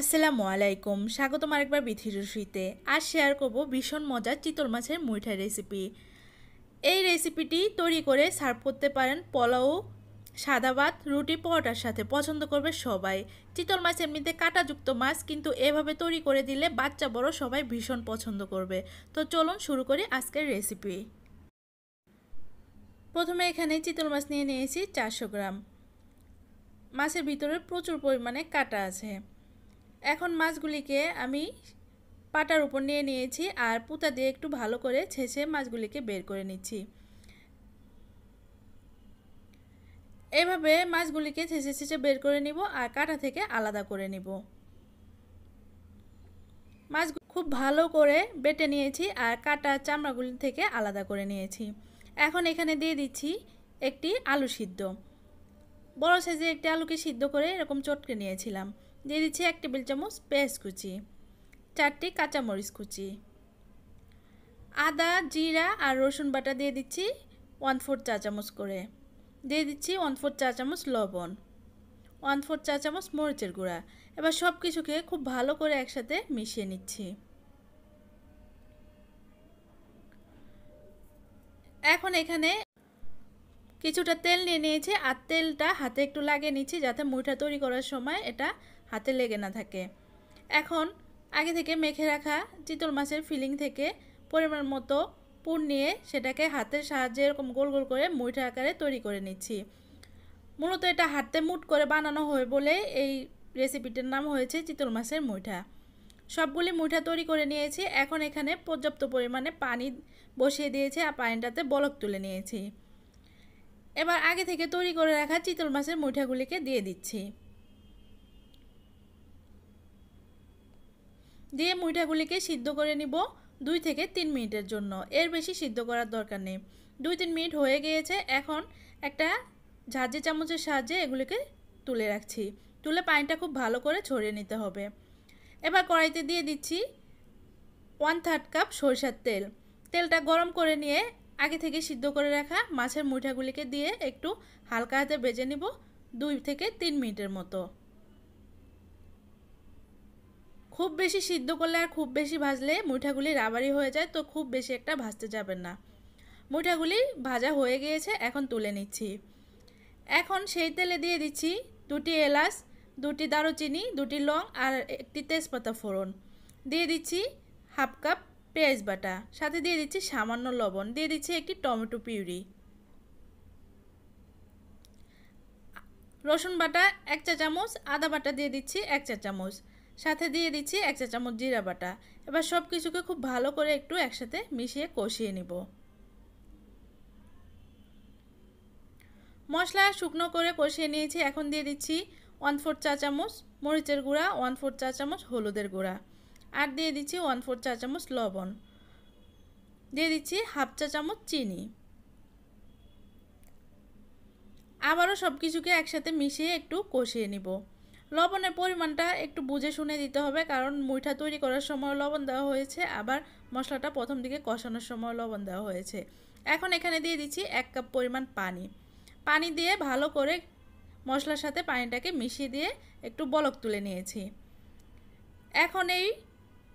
আসসালামু আলাইকুম স্বাগতম আরেকবার বিথি রসুইতে আর শেয়ার করবো ভীষণ মজার চিতল মাছের মুইঠা রেসিপি এই রেসিপিটি তৈরি করে সার্ভ করতে পারেন পোলাও সাদা ভাত রুটি পরোটার সাথে পছন্দ করবে সবাই চিতল মাছ এমনিতে কাঁটাযুক্ত মাছ কিন্তু এভাবে তৈরি করে দিলে বাচ্চা বড় সবাই ভীষণ পছন্দ করবে তো চলুন শুরু করি আজকের রেসিপি প্রথমে এখানে চিতল মাছ নিয়ে নিয়েছি চারশো গ্রাম মাছের ভিতরে প্রচুর পরিমাণে কাটা আছে এখন মাছগুলিকে আমি পাটার উপর নিয়ে নিয়েছি আর পুঁতা দিয়ে একটু ভালো করে ছেঁচে মাছগুলিকে বের করে নিচ্ছি এভাবে মাছগুলিকে ছেঁচে ছেঁচে বের করে নিব আর কাটা থেকে আলাদা করে নিব মাছ খুব ভালো করে বেটে নিয়েছি আর কাটা চামড়াগুলি থেকে আলাদা করে নিয়েছি এখন এখানে দিয়ে দিচ্ছি একটি আলু সিদ্ধ বড় সাইজে একটি আলুকে সিদ্ধ করে এরকম চটকে নিয়েছিলাম দিয়ে দিচ্ছি এক টেবিল চামচ পেঁয়াজ কুচি চারটি কাঁচামরিচ কুচি আদা জিরা আর রসুন বাটা দিয়ে দিচ্ছি ওয়ান ফোর চা চামচ করে দিয়ে দিচ্ছি ওয়ান ফোর চা চামচ লবণ ওয়ান ফোর চা চামচ মরিচের গুঁড়া এবার সব কিছুকে খুব ভালো করে একসাথে মিশিয়ে নিচ্ছি এখন এখানে কিছুটা তেল নিয়ে নিয়েছি আর তেলটা হাতে একটু লাগিয়ে নিচ্ছি যাতে মুইটা তৈরি করার সময় এটা হাতে লেগে না থাকে এখন আগে থেকে মেখে রাখা চিতল মাছের ফিলিং থেকে পরিমাণ মতো পুর নিয়ে সেটাকে হাতের সাহায্যে এরকম গোল গোল করে মুইঠা আকারে তৈরি করে নিচ্ছি মূলত এটা হাতে মুট করে বানানো হয় বলে এই রেসিপিটির নাম হয়েছে চিতল মাছের মুইঠা সবগুলি মুঠা তৈরি করে নিয়েছি এখন এখানে পর্যাপ্ত পরিমাণে পানি বসিয়ে দিয়েছি আর পানিটাতে বলক তুলে নিয়েছি এবার আগে থেকে তৈরি করে রাখা চিতল মাছের মুঠাগুলিকে দিয়ে দিচ্ছি দিয়ে মুইঠাগুলিকে সিদ্ধ করে নিব দুই থেকে তিন মিনিটের জন্য এর বেশি সিদ্ধ করার দরকার নেই দুই তিন মিনিট হয়ে গিয়েছে এখন একটা ঝাঁঝি চামচের সাহায্যে এগুলিকে তুলে রাখছি তুলে পানিটা খুব ভালো করে ছড়িয়ে নিতে হবে এবার কড়াইতে দিয়ে দিচ্ছি ওয়ান থার্ড কাপ সরিষার তেল তেলটা গরম করে নিয়ে আগে থেকে সিদ্ধ করে রাখা মাছের মুঠাগুলিকে দিয়ে একটু হালকা হাতে বেজে নিব দুই থেকে তিন মিনিটের মতো খুব বেশি সিদ্ধ করলে আর খুব বেশি ভাজলে মুঠাগুলি রাবারি হয়ে যায় তো খুব বেশি একটা ভাজতে যাবেন না মুঠাগুলি ভাজা হয়ে গিয়েছে এখন তুলে নিচ্ছি এখন সেই তেলে দিয়ে দিচ্ছি দুটি এলাচ দুটি দারুচিনি দুটি লং আর একটি তেজপাতা ফোড়ন দিয়ে দিচ্ছি হাফ কাপ পেঁয়াজ বাটা সাথে দিয়ে দিচ্ছি সামান্য লবণ দিয়ে দিচ্ছি একটি টমেটো পিউরি রসুন বাটা এক চা চামচ আদা বাটা দিয়ে দিচ্ছি এক চা চামচ সাথে দিয়ে দিচ্ছি এক চা চামচ জিরা বাটা এবার সব কিছুকে খুব ভালো করে একটু একসাথে মিশিয়ে কষিয়ে নিব মশলা শুকনো করে কষিয়ে নিয়েছি এখন দিয়ে দিচ্ছি ওয়ান ফোর চা চামচ মরিচের গুঁড়া ওয়ান ফোর চা চামচ হলুদের গুঁড়া আর দিয়ে দিচ্ছি ওয়ান ফোর চা চামচ লবণ দিয়ে দিচ্ছি হাফ চা চামচ চিনি আবারও সব কিছুকে একসাথে মিশিয়ে একটু কষিয়ে নিব লবণের পরিমাণটা একটু বুঝে শুনে দিতে হবে কারণ মুইঠা তৈরি করার সময় লবণ দেওয়া হয়েছে আবার মশলাটা প্রথম দিকে কষানোর সময় লবণ দেওয়া হয়েছে এখন এখানে দিয়ে দিচ্ছি এক কাপ পরিমাণ পানি পানি দিয়ে ভালো করে মশলার সাথে পানিটাকে মিশিয়ে দিয়ে একটু বলক তুলে নিয়েছি এখন এই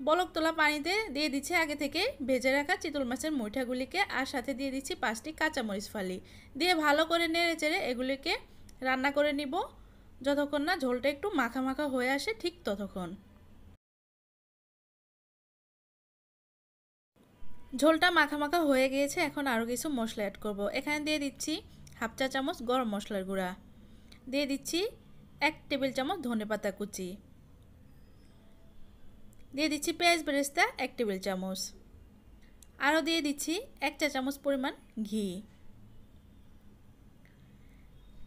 বলক তোলা পানিতে দিয়ে দিচ্ছি আগে থেকে ভেজে রাখা চিতল মাছের মুইঠাগুলিকে আর সাথে দিয়ে দিচ্ছি পাঁচটি কাঁচামরিচ ফালি দিয়ে ভালো করে নেড়ে চেড়ে এগুলিকে রান্না করে নিব যতক্ষণ না ঝোলটা একটু মাখা মাখা হয়ে আসে ঠিক ততক্ষণ ঝোলটা মাখা মাখা হয়ে গিয়েছে এখন আরও কিছু মশলা অ্যাড করব এখানে দিয়ে দিচ্ছি হাফ চা চামচ গরম মশলার গুঁড়া দিয়ে দিচ্ছি এক টেবিল চামচ ধনে পাতা কুচি দিয়ে দিচ্ছি পেঁয়াজ বেরেস্তা এক টেবিল চামচ আরও দিয়ে দিচ্ছি এক চা চামচ পরিমাণ ঘি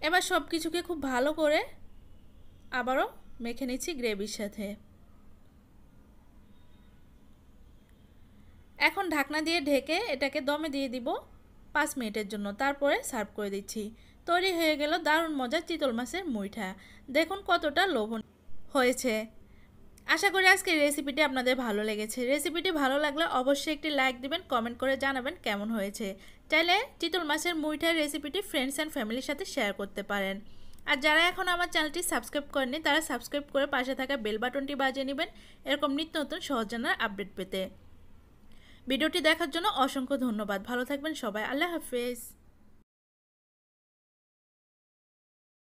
এবার সব কিছুকে খুব ভালো করে আবারও মেখে নিচ্ছি গ্রেভির সাথে এখন ঢাকনা দিয়ে ঢেকে এটাকে দমে দিয়ে দিব পাঁচ মিনিটের জন্য তারপরে সার্ভ করে দিচ্ছি তৈরি হয়ে গেল দারুণ মজার চিতল মাছের মুইঠা দেখুন কতটা লোভন হয়েছে আশা করি আজকের রেসিপিটি আপনাদের ভালো লেগেছে রেসিপিটি ভালো লাগলে অবশ্যই একটি লাইক দিবেন কমেন্ট করে জানাবেন কেমন হয়েছে চাইলে চিতল মাছের মুইঠার রেসিপিটি ফ্রেন্ডস অ্যান্ড ফ্যামিলির সাথে শেয়ার করতে পারেন আর যারা এখন আমার চ্যানেলটি সাবস্ক্রাইব করেনি তারা সাবস্ক্রাইব করে পাশে থাকা বেল বাটনটি বাজিয়ে নেবেন এরকম নিত্য নতুন সহজ জানার আপডেট পেতে ভিডিওটি দেখার জন্য অসংখ্য ধন্যবাদ ভালো থাকবেন সবাই আল্লাহ হাফেজ